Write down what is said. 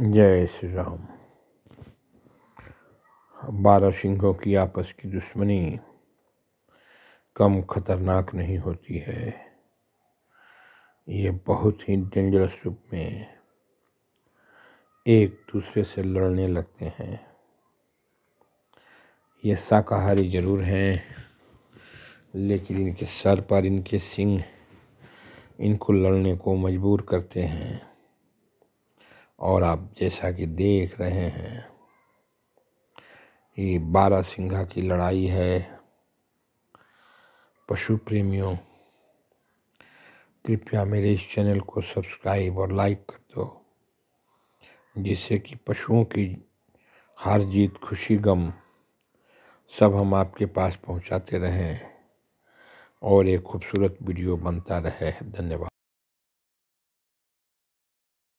जय श्री राम बारह सिंहों की आपस की दुश्मनी कम खतरनाक नहीं होती है ये बहुत ही डेंजरस रूप में एक दूसरे से लड़ने लगते हैं ये शाकाहारी ज़रूर हैं लेकिन इनके सर पर इनके सिंह इनको लड़ने को मजबूर करते हैं और आप जैसा कि देख रहे हैं ये बारह सिंघा की लड़ाई है पशु प्रेमियों कृपया मेरे इस चैनल को सब्सक्राइब और लाइक कर दो जिससे कि पशुओं की हार जीत खुशी गम सब हम आपके पास पहुंचाते रहें और एक खूबसूरत वीडियो बनता रहे धन्यवाद